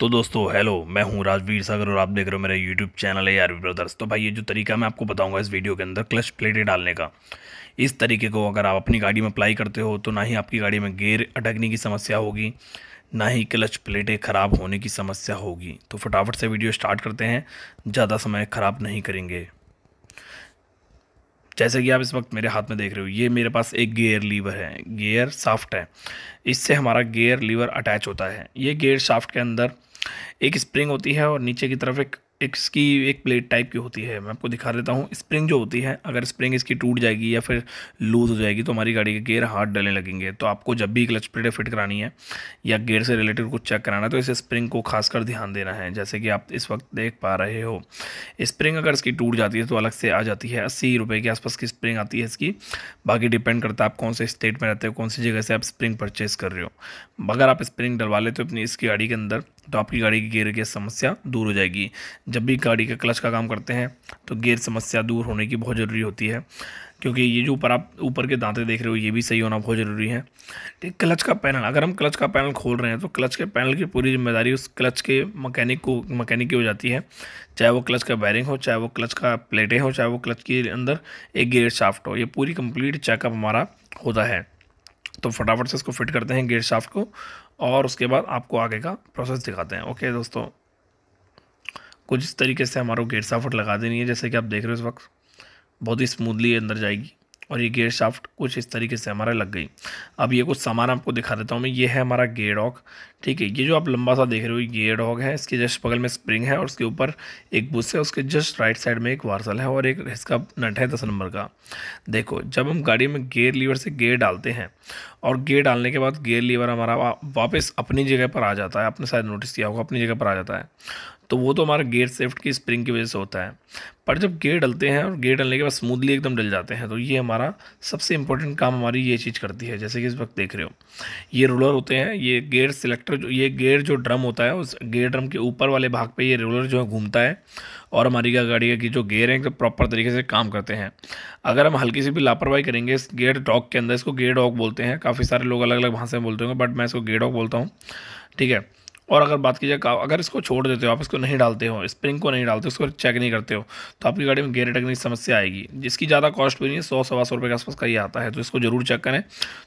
तो दोस्तों हेलो मैं हूं राजवीर सागर और आप देख रहे हो मेरा यूट्यूब चैनल है यार ब्रदर्स तो भाई ये जो तरीका मैं आपको बताऊंगा इस वीडियो के अंदर क्लच प्लेटें डालने का इस तरीके को अगर आप अपनी गाड़ी में अप्लाई करते हो तो ना ही आपकी गाड़ी में गेयर अटकने की समस्या होगी ना ही क्लच प्लेटें ख़राब होने की समस्या होगी तो फटाफट से वीडियो स्टार्ट करते हैं ज़्यादा समय ख़राब नहीं करेंगे जैसे कि आप इस वक्त मेरे हाथ में देख रहे हो ये मेरे पास एक गेयर लीवर है गेयर साफ्ट है इससे हमारा गेयर लीवर अटैच होता है ये गेयर साफ्ट के अंदर एक स्प्रिंग होती है और नीचे की तरफ एक एक इसकी एक प्लेट टाइप की होती है मैं आपको दिखा देता हूँ स्प्रिंग जो होती है अगर स्प्रिंग इसकी टूट जाएगी या फिर लूज़ हो जाएगी तो हमारी गाड़ी के गेयर हार्ड डलने लगेंगे तो आपको जब भी क्लच प्लेटें फिट करानी है या गेयर से रिलेटेड कुछ चेक कराना है तो इस स्प्रिंग को खासकर ध्यान देना है जैसे कि आप इस वक्त देख पा रहे हो स्प्रिंग अगर इसकी टूट जाती है तो अलग से आ जाती है अस्सी रुपये के आसपास की स्प्रिंग आती है इसकी बाकी डिपेंड करता है आप कौन से स्टेट में रहते हो कौन सी जगह से आप स्प्रिंग परचेज़ कर रहे हो अगर आप स्प्रिंग डलवा लेते हो अपनी इसकी गाड़ी के अंदर तो आपकी गाड़ी की गियर की समस्या दूर हो जाएगी जब भी गाड़ी का क्लच का काम करते हैं तो गियर समस्या दूर होने की बहुत ज़रूरी होती है क्योंकि ये जो ऊपर आप ऊपर के दांते देख रहे हो ये भी सही होना बहुत ज़रूरी है ठीक क्लच का पैनल अगर हम क्लच का पैनल खोल रहे हैं तो क्लच के पैनल की पूरी जिम्मेदारी उस क्लच के मकैनिक को मकैनिक की हो जाती है चाहे वो क्लच का बैरिंग हो चाहे वो क्लच का प्लेटें हो चाहे वो क्लच के अंदर एक गेयर शाफ्ट हो ये पूरी कंप्लीट चेकअप हमारा होता है तो फटाफट से इसको फिट करते हैं गेयर शाफ्ट को और उसके बाद आपको आगे का प्रोसेस दिखाते हैं ओके दोस्तों कुछ इस तरीके से हमारा गेट साफट लगा देनी है जैसे कि आप देख रहे हो इस वक्त बहुत ही स्मूदली अंदर जाएगी और ये गेयर शाफ्ट कुछ इस तरीके से हमारा लग गई अब ये कुछ सामान आपको दिखा देता हूँ मैं ये है हमारा गेयरॉक ठीक है ये जो आप लंबा सा देख रहे हो ये गेयरॉक है इसके जस्ट बगल में स्प्रिंग है और उसके ऊपर एक बुस है उसके जस्ट राइट साइड में एक वार्सल है और एक इसका नट है दस नंबर का देखो जब हम गाड़ी में गेयर लीवर से गेयर डालते हैं और गेयर डालने के बाद गेयर लीवर हमारा वापस अपनी जगह पर आ जाता है आपने शायद नोटिस किया होगा अपनी जगह पर आ जाता है तो वो तो हमारा गेयर सेफ्ट की स्प्रिंग की वजह से होता है पर जब गेयर डलते हैं और गेयर डलने के बाद स्मूथली एकदम डल जाते हैं तो ये हमारा सबसे इंपॉर्टेंट काम हमारी ये चीज़ करती है जैसे कि इस वक्त देख रहे हो ये रोलर होते हैं ये गेयर सिलेक्टर जो ये गेयर जो ड्रम होता है उस गेयर ड्रम के ऊपर वाले भाग पर ये रोलर जो है घूमता है और हमारी गाड़ी की जो गेयर हैं प्रॉपर तरीके से काम करते हैं अगर हम हल्की सी भी लापरवाही करेंगे इस गेयर डॉग के अंदर इसको गेयर डॉग बोलते हैं काफ़ी सारे लोग अलग अलग भाषा में बोलते होंगे बट मैं इसको गेयर डॉग बोलता हूँ ठीक है और अगर बात की जाए अगर इसको छोड़ देते हो आप इसको नहीं डालते हो स्प्रिंग को नहीं डालते हो उसको चेक नहीं करते हो तो आपकी गाड़ी में गेयर अटकने की समस्या आएगी जिसकी ज़्यादा कॉस्ट भी नहीं है सौ सवा सौ रुपये के आसपास का ही आता है तो इसको ज़रूर चेक करें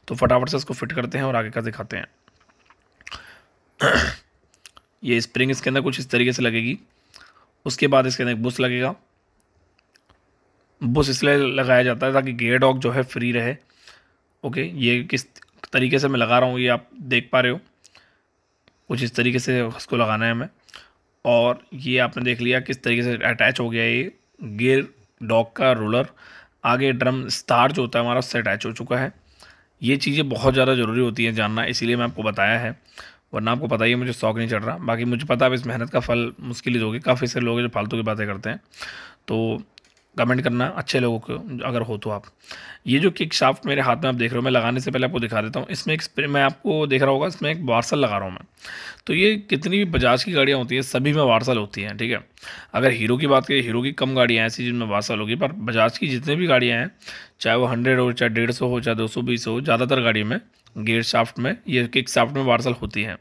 तो फटाफट से इसको फिट करते हैं और आगे का दिखाते हैं ये स्प्रिंग इसके अंदर कुछ इस तरीके से लगेगी उसके बाद इसके अंदर एक बुश लगेगा बुश इसलिए लगाया जाता है ताकि गेयर डॉग जो है फ्री रहे ओके ये किस तरीके से मैं लगा रहा हूँ ये आप देख पा रहे हो कुछ इस तरीके से उसको लगाना है हमें और ये आपने देख लिया किस तरीके से अटैच हो गया ये गियर डॉग का रोलर आगे ड्रम स्टार जो होता है हमारा उससे अटैच हो चुका है ये चीज़ें बहुत ज़्यादा ज़रूरी होती हैं जानना इसीलिए मैं आपको बताया है वरना आपको पता ही है मुझे शौक नहीं चढ़ रहा बाकी मुझे पता है इस मेहनत का फल मुश्किल ही दोगे काफ़ी सारे लोग जो फालतू की बातें करते हैं तो कमेंट करना अच्छे लोगों को अगर हो तो आप ये जो किक शाफ्ट मेरे हाथ में आप देख रहे हो मैं लगाने से पहले आपको दिखा देता हूँ इसमें एक मैं आपको देख रहा होगा इसमें एक वार्सल लगा रहा हूँ मैं तो ये कितनी भी बजाज की गाड़ियाँ होती हैं सभी में वार्सल होती हैं ठीक है अगर हीरो की बात करें हीरो की कम गाड़ियाँ ऐसी जिनमें वार्सल होगी पर बजाज की जितनी भी गाड़ियाँ हैं चाहे वो हंड्रेड हो चाहे डेढ़ सौ हो चाहे दो सौ बीस हो ज़्यादातर गाड़ी में गेयर शाफ्ट में ये किक शाफ्ट में वार्सल होती हैं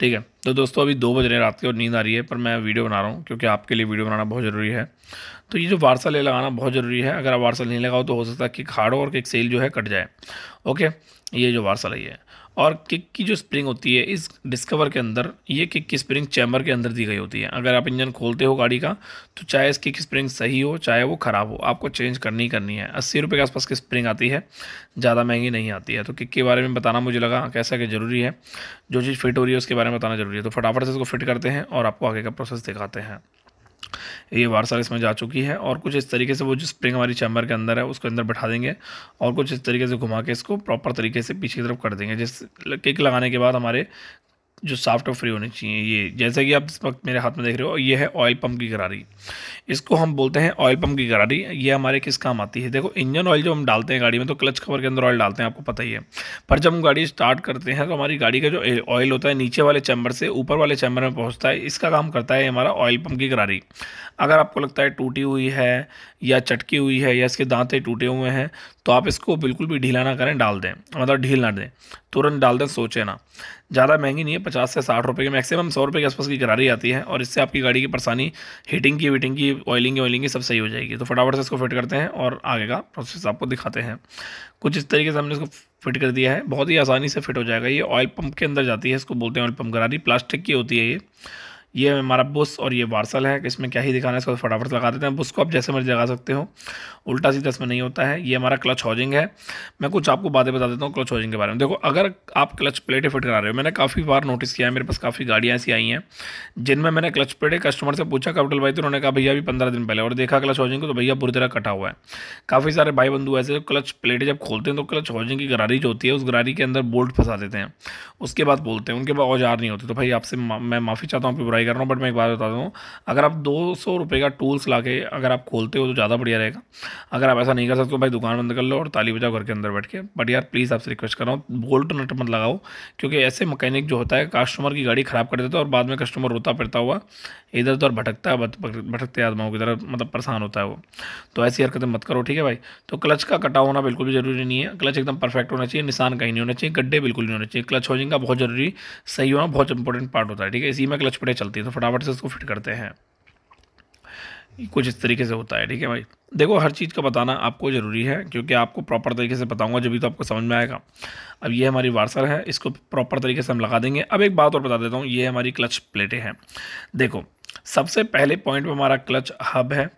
ठीक है तो दोस्तों अभी दो बज रहे हैं रात के और नींद आ रही है पर मैं वीडियो बना रहा हूँ क्योंकि आपके लिए वीडियो बनाना बहुत ज़रूरी है तो ये जो वार्सल है लगाना बहुत ज़रूरी है अगर आप वार्सल नहीं लगाओ तो हो सकता है कि खाड़ो और किक सेल जो है कट जाए ओके ये जो वार्सल है और किक की जो स्प्रिंग होती है इस डिस्कवर के अंदर ये किक की स्प्रिंग चैम्बर के अंदर दी गई होती है अगर आप इंजन खोलते हो गाड़ी का तो चाहे इस किक स्प्रिंग सही हो चाहे वो ख़राब हो आपको चेंज करनी ही करनी है अस्सी रुपये के आसपास की स्प्रिंग आती है ज़्यादा महंगी नहीं आती है तो किक के बारे में बताना मुझे लगा कैसा हाँ, कि ज़रूरी है जो चीज़ फिट हो रही है उसके बारे में बताना जरूरी ज़रूरी है तो फटाफट से इसको फिट करते हैं और आपको आगे का प्रोसेस दिखाते हैं ये सर इसमें जा चुकी है और कुछ इस तरीके से वो जो स्प्रिंग हमारी चैम्बर के अंदर है उसको अंदर बैठा देंगे और कुछ इस तरीके से घुमा के इसको प्रॉपर तरीके से पीछे की तरफ कर देंगे जिस किक लगाने के बाद हमारे जो साफ्ट और फ्री होनी चाहिए ये जैसे कि आप इस वक्त मेरे हाथ में देख रहे हो ये है ऑयल पंप की गरारी इसको हम बोलते हैं ऑयल पंप की गरारी ये हमारे किस काम आती है देखो इंजन ऑयल जो हम डालते हैं गाड़ी में तो क्लच कवर के अंदर ऑयल डालते हैं आपको पता ही है पर जब हम गाड़ी स्टार्ट करते हैं तो हमारी गाड़ी का जो ऑयल होता है नीचे वाले चैम्बर से ऊपर वाले चैम्बर में पहुँचता है इसका काम करता है हमारा ऑयल पम्प की गरारी अगर आपको लगता है टूटी हुई है या चटकी हुई है या इसके दांते टूटे हुए हैं तो आप इसको बिल्कुल भी ढीला ना करें डाल दें मतलब ढील ना दें तुरंत डाल दें सोचे ना ज़्यादा महंगी नहीं है पचास से साठ रुपये की मैक्सिमम सौ रुपये के आसपास की गरारी आती है और इससे आपकी गाड़ी की परेशानी हीटिंग की वीटिंग की ऑयलिंग की ऑयलिंग की सब सही हो जाएगी तो फटाफट से इसको फिट करते हैं और आगे का प्रोसेस आपको दिखाते हैं कुछ इस तरीके से हमने इसको फिट कर दिया है बहुत ही आसानी से फिट हो जाएगा ये ऑयल पम्प के अंदर जाती है इसको बोलते हैं ऑयल पम्प गरारी प्लास्टिक की होती है ये ये हमारा बुस और ये वार्सल है कि इसमें क्या ही दिखाना है इसको फटाफट लगा देते हैं बुस को आप जैसे मर्जी लगा सकते हो उल्टा सीधा इसमें नहीं होता है ये हमारा क्लच हॉजिंग है मैं कुछ आपको बातें बता देता हूँ क्लच हॉजिंग के बारे में देखो अगर आप क्लच प्लेटें फिट करा रहे हो मैंने काफ़ी बार नोटिस किया है मेरे पास काफ़ी गाड़ियाँ ऐसी आई हैं जिनमें मैंने क्लच प्लेटें कस्टमर से पूछा कब भाई तो उन्होंने कहा भैया अभी पंद्रह दिन पहले और देखा क्लच हॉजिंग को तो भैया बुरी तरह कटा हुआ है काफ़ी सारे भाई बंधु ऐसे क्लच प्लेटें जब खोलते हैं तो क्लच हॉजिंग की गरारी जो होती है उस गरारी के अंदर बोल्ट फंसा देते हैं उसके बाद बोलते हैं उनके बाद औजार नहीं होते तो भाई आपसे मैं माफ़ी चाहता हूँ आपकी बुराई ट्राई कर रहा हूँ बट मैं एक बात बता दूँ अगर आप दो सौ रुपये का टूल्स ला के अगर आप खोलते हो तो ज़्यादा बढ़िया रहेगा अगर आप ऐसा नहीं कर सकते तो भाई दुकान बंद कर लो और ताली बजाओ घर के अंदर बैठ के बट यार प्लीज़ आपसे रिक्वेस्ट कर रहा हूँ बोल्ट नट मत लगाओ क्योंकि ऐसे मकैनिक जो होता है कस्टमर की गाड़ी ख़राब कर देता है और बाद में कस्टमर रोता फिरता हुआ इधर उधर भटकता है भटकते आदमाओं की तरह मतलब परेशान होता है वो तो ऐसी हरकतें मत करो ठीक है भाई तो क्लच का कटाव होना बिल्कुल भी ज़रूरी नहीं है क्लच एकदम परफेक्ट होना चाहिए निशान कहीं नहीं होना चाहिए गड्ढे बिल्कुल नहीं होने चाहिए क्लच होजिंग का बहुत ज़रूरी सही होना बहुत इंपॉर्टेंट पार्ट होता है ठीक है इसी में क्लच पटे चलता चलती है तो फटाफट से उसको फिट करते हैं कुछ इस तरीके से होता है ठीक है भाई देखो हर चीज़ का बताना आपको ज़रूरी है क्योंकि आपको प्रॉपर तरीके से बताऊंगा जब भी तो आपको समझ में आएगा अब ये हमारी वार्सर है इसको प्रॉपर तरीके से हम लगा देंगे अब एक बात और बता देता हूँ ये हमारी क्लच प्लेटें हैं देखो सबसे पहले पॉइंट पे हमारा क्लच हब है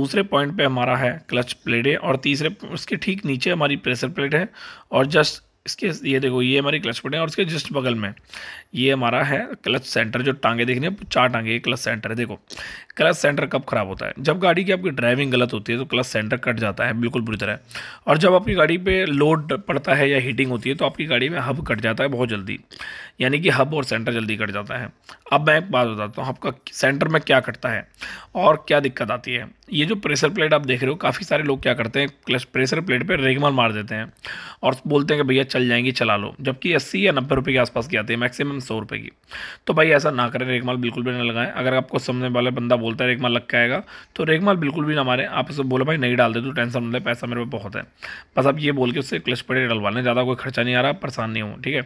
दूसरे पॉइंट पे हमारा है क्लच प्लेटें और तीसरे उसके ठीक नीचे हमारी प्रेशर प्लेट है और जस्ट इसके ये देखो ये हमारी क्लच प्लेट है और इसके जस्ट बगल में ये हमारा है क्लच सेंटर जो टांगे देखने चार टांगे क्लच सेंटर है देखो क्लच सेंटर कब ख़राब होता है जब गाड़ी की आपकी ड्राइविंग गलत होती है तो क्लच सेंटर कट जाता है बिल्कुल बुरी तरह और जब आपकी गाड़ी पे लोड पड़ता है या हीटिंग होती है तो आपकी गाड़ी में हब कट जाता है बहुत जल्दी यानी कि हब और सेंटर जल्दी कट जाता है अब मैं एक बात बताता हूँ आपका सेंटर में क्या कटता है और क्या दिक्कत आती है ये जो प्रेशर प्लेट आप देख रहे हो काफ़ी सारे लोग क्या करते हैं क्लच प्रेशर प्लेट पर रेगमल मार देते हैं और बोलते हैं कि भैया चल जाएंगी चला लो जबकि अस्सी या नब्बे रुपये के आसपास की आती है मैक्सिमम सौ रुपये की तो भाई ऐसा ना करें रेगमाल बिल्कुल भी ना लगाएं अगर आपको समझने वाला बंदा बोलता है रेगमाल लग के आएगा तो रेगमाल बिल्कुल भी ना मारें आप उसको बोलो भाई नहीं डाल दे तो टेंशन मतलब पैसा मेरे पे बहुत है बस आप ये बोल के उससे क्लच पड़े डलवा लें ज़्यादा कोई खर्चा नहीं आ रहा परेशान नहीं हूँ ठीक है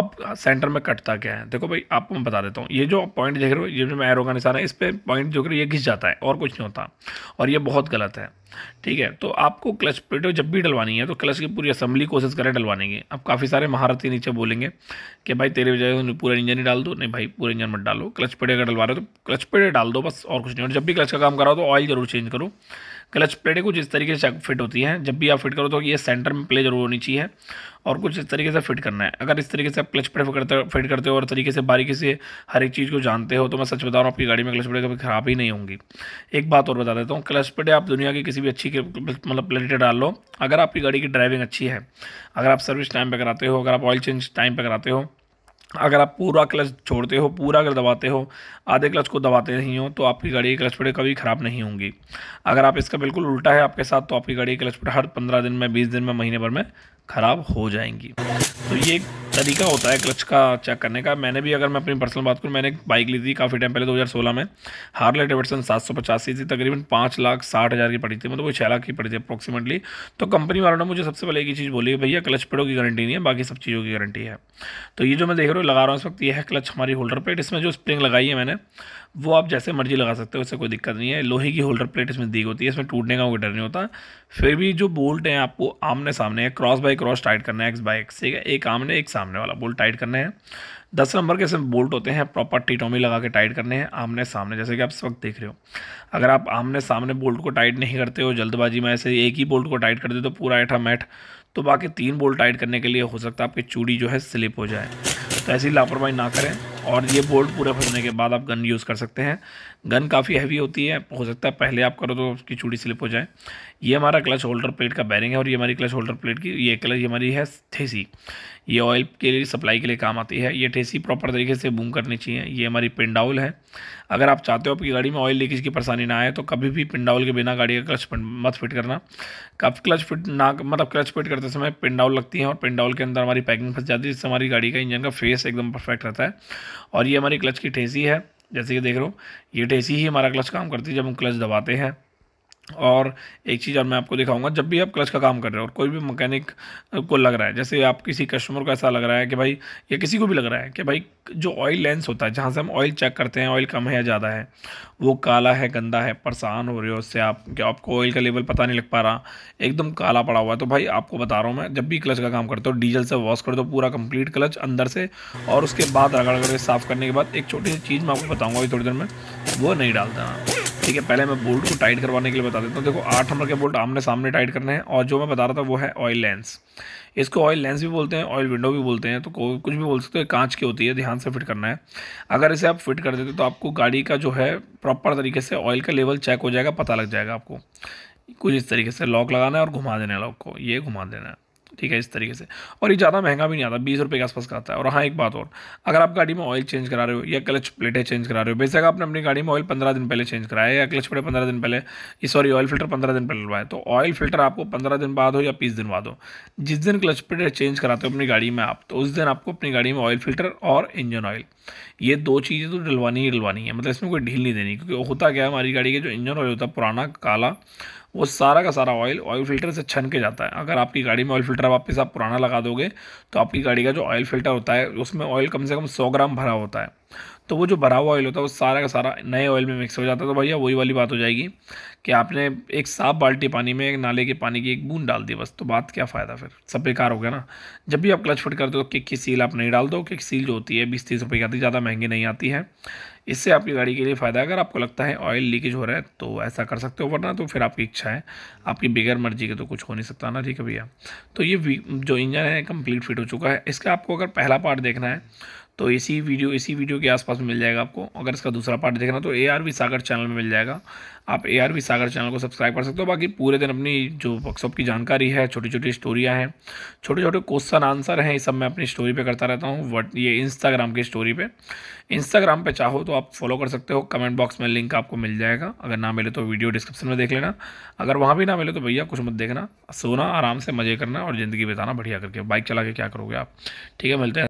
अब सेंटर में कटता क्या है देखो भाई आपको मैं बता देता हूँ ये जो पॉइंट देख रहे हो ये जो मैं एरो का निशान है इस पर पॉइंट जो कर ये घिस जाता है और कुछ नहीं होता और ये बहुत गलत है ठीक है तो आपको क्लच प्लेटो जब भी डलवानी है तो क्लच की पूरी असेंबली कोशिश करें डलवाने की अब काफ़ी सारे महारथी नीचे बोलेंगे कि भाई तेरे बजाय पूरा इंजन ही डाल दो नहीं भाई पूरा इंजन मत डालो क्लच पेड़ अगर डलवा रहे हो तो क्लच पेड़ डाल दो बस और कुछ नहीं और जब भी क्लच का काम कराओ तो ऑयल जरूर चेंज करो क्लच प्लेटें कुछ इस तरीके से फिट होती हैं जब भी आप फिट करो तो ये सेंटर में प्ले जरूर होनी चाहिए और कुछ इस तरीके से फिट करना है अगर इस तरीके से आप क्लच प्लेट करते फिट करते हो और तरीके से बारीकी से हर एक चीज़ को जानते हो तो मैं सच बता रहा हूँ आपकी गाड़ी में क्लच प्लेट कभी ख़राब ही नहीं होंगी एक बात और बता देता हूँ क्लच प्लेटें आप दुनिया की किसी भी अच्छी मतलब प्लेटें डाल लो अगर आपकी गाड़ी की ड्राइविंग अच्छी है अगर आप सर्विस टाइम पर कराते हो अगर आप ऑयल चेंज टाइम पर कराते हो अगर आप पूरा क्लच छोड़ते हो पूरा अगर दबाते हो आधे क्लच को दबाते नहीं हो तो आपकी गाड़ी की क्लच पड़े कभी ख़राब नहीं होंगी अगर आप इसका बिल्कुल उल्टा है आपके साथ तो आपकी गाड़ी की क्लच पड़े हर पंद्रह दिन में बीस दिन में महीने भर में ख़राब हो जाएंगी तो ये तरीका होता है क्लच का चेक करने का मैंने भी अगर मैं अपनी पर्सनल बात करूँ मैंने एक बाइक ली थी काफ़ी टाइम पहले 2016 में हार्ले डेविडसन सात सौ पचासी थी तकरीबन पाँच लाख साठ हज़ार की पड़ी थी मतलब वो छः लाख की पड़ी थी अप्रॉक्सीमेटली तो कंपनी वालों ने मुझे सबसे पहले एक चीज़ बोली भैया क्लच पेड़ों की गारंटी नहीं है बाकी सब चीज़ों की गारंटी है तो ये जो मैं देख रहा हूँ लगा रहा हूँ इस वक्त यह है क्लच हमारी होल्डर प्लेट इसमें जो स्प्रिंग लगाई है मैंने वो आप जैसे मर्जी लगा सकते हो इससे कोई दिक्कत नहीं है लोहे की होल्डर प्लेट इसमें दी होती है इसमें टूटने का कोई डर नहीं होता फिर भी जो बोल्ट हैं आपको आमने सामने क्रॉस बाई क्रॉस टाइट करना है एक्स बाई एक्स ठीक है एक आमने एक सामने सामने वाला बोल्ट टाइट करने है दस नंबर के सिर्फ बोल्ट होते हैं प्रॉपर टीटोमी लगा के टाइट करने हैं आमने सामने जैसे कि आप इस वक्त देख रहे हो अगर आप आमने सामने बोल्ट को टाइट नहीं करते हो जल्दबाजी में ऐसे एक ही बोल्ट को टाइट कर दे तो पूरा ऐठा मैट तो बाकी तीन बोल्ट टाइट करने के लिए हो सकता है आपकी चूड़ी जो है स्लिप हो जाए तो ऐसी लापरवाही ना करें और ये बोल्ट पूरे फंसने के बाद आप गन यूज़ कर सकते हैं गन काफ़ी हैवी होती है हो सकता है पहले आप करो तो उसकी चूड़ी स्लिप हो जाए ये हमारा क्लच होल्डर प्लेट का बैरिंग है और ये हमारी क्लच होल्डर प्लेट की ये क्लच हमारी है थेसी ये ऑयल के लिए सप्लाई के लिए काम आती है ये ठेसी प्रॉपर तरीके से बूम करनी चाहिए ये हमारी पिंडाउल है अगर आप चाहते हो आपकी गाड़ी में ऑयल लीकेज की परेशानी ना आए तो कभी भी पिंडाउल के बिना गाड़ी का क्लच मत फिट करना कब क्लच फिट ना मतलब क्लच फिट करते समय पिंडाउल लगती है और पिंडाउल के अंदर हमारी पैकिंग फंस जाती है जिससे हमारी गाड़ी का इंजन का फेस एकदम परफेक्ट रहता है और ये हमारी क्लच की ठेसी है जैसे कि देख रहे हो ये ठेसी ही हमारा क्लच काम करती है जब हम क्लच दबाते हैं और एक चीज़ और मैं आपको दिखाऊंगा जब भी आप क्लच का काम कर रहे हो और कोई भी मैकेनिक को लग रहा है जैसे आप किसी कस्टमर को ऐसा लग रहा है कि भाई या किसी को भी लग रहा है कि भाई जो ऑयल लेंस होता है जहाँ से हम ऑयल चेक करते हैं ऑयल कम है या ज़्यादा है वो काला है गंदा है परेशान हो रहे हो उससे आप क्या आपको ऑयल का लेवल पता नहीं लग पा रहा एकदम काला पड़ा हुआ है तो भाई आपको बता रहा हूँ मैं जब भी क्लच का काम करते हो डीजल से वॉश कर दो पूरा कंप्लीट क्लच अंदर से और उसके बाद रगड़ के साफ़ करने के बाद एक छोटी सी चीज़ मैं आपको बताऊँगा अभी थोड़ी देर में वो नहीं डालता ठीक है पहले मैं बोल्ट को टाइट करवाने के लिए बता देता हूँ देखो आठ नंबर के बोल्ट आमने सामने टाइट करने हैं और जो मैं बता रहा था वो है ऑयल लेंस इसको ऑयल लेंस भी बोलते हैं ऑयल विंडो भी बोलते हैं तो कुछ भी बोल सकते हो कांच की होती है ध्यान से फिट करना है अगर इसे आप फिट कर देते तो आपको गाड़ी का जो है प्रॉपर तरीके से ऑयल का लेवल चेक हो जाएगा पता लग जाएगा आपको कुछ इस तरीके से लॉक लगाना है और घुमा देना है लॉक को ये घुमा देना है ठीक है इस तरीके से और ये ज़्यादा महंगा भी नहीं आता बीस रुपये के आसपास का आता है और हाँ एक बात और अगर आप गाड़ी में ऑयल चेंज करा रहे हो या क्लच प्लेटें चेंज करा रहे हो बेशक आपने अपनी गाड़ी में ऑयल पंद्रह दिन पहले चेंज कराया या क्लच प्लेट पंद्रह दिन पहले सॉरी ऑयल फिल्टर पंद्रह दिन पहले लगवाया तो ऑयल फिल्टर आपको पंद्रह दिन बाद हो या बीस दिन बाद हो जिस दिन क्लच प्लेट चेंज कराते हो अपनी गाड़ी में आप तो उस दिन आपको अपनी गाड़ी में ऑयल फिल्टर और इंजन ऑयल ये दो चीज़ें तो डलवानी ही डलवानी है मतलब इसमें कोई ढील नहीं देनी क्योंकि होता क्या है हमारी गाड़ी का जो इंजन ऑयल होता है पुराना काला वो सारा का सारा ऑयल ऑयल फिल्टर से छन के जाता है अगर आपकी गाड़ी में ऑयल फिल्टर वापस आप पुराना लगा दोगे तो आपकी गाड़ी का जो ऑयल फिल्टर होता है उसमें ऑयल कम से कम सौ ग्राम भरा होता है तो वो जो भरा हुआ ऑयल होता है वो सारा का सारा नए ऑयल में मिक्स हो जाता है तो भैया वही वाली बात हो जाएगी कि आपने एक साफ बाल्टी पानी में एक नाले के पानी की एक बूंद डाल दी बस तो बात क्या फ़ायदा फिर सब बेकार हो गया ना जब भी आप क्लच फिट करते हो तो किक की सील आप नहीं डाल दो किक सील जो होती है बीस तीस रुपये की आती ज़्यादा महंगी नहीं आती है इससे आपकी गाड़ी के लिए फ़ायदा है अगर आपको लगता है ऑयल लीकेज हो रहा है तो ऐसा कर सकते हो वरना तो फिर आपकी इच्छा है आपकी बगैर मर्जी के तो कुछ हो नहीं सकता ना ठीक है भैया तो ये जो इंजन है कंप्लीट फिट हो चुका है इसका आपको अगर पहला पार्ट देखना है तो इसी वीडियो इसी वीडियो के आसपास मिल जाएगा आपको अगर इसका दूसरा पार्ट देखना तो A R V Sagar channel में मिल जाएगा आप A R V Sagar channel को सब्सक्राइब कर सकते हो बाकी पूरे दिन अपनी जो वर्कशॉप की जानकारी है छोटी छोटी स्टोरियाँ हैं छोटे छोटे क्वेश्चन आंसर हैं ये सब मैं अपनी स्टोरी पर करता रहता हूँ वट ये इंस्टाग्राम की स्टोरी पर इंस्टाग्राम पर चाहो तो आप फॉलो कर सकते हो कमेंट बॉक्स में लिंक आपको मिल जाएगा अगर ना मिले तो वीडियो डिस्क्रिप्शन में देख लेना अगर वहाँ भी ना मिले तो भैया कुछ मत देखना सोना आराम से मज़े करना और ज़िंदगी बिताना बढ़िया करके बाइक चला के क्या करोगे आप ठीक है मिलते हैं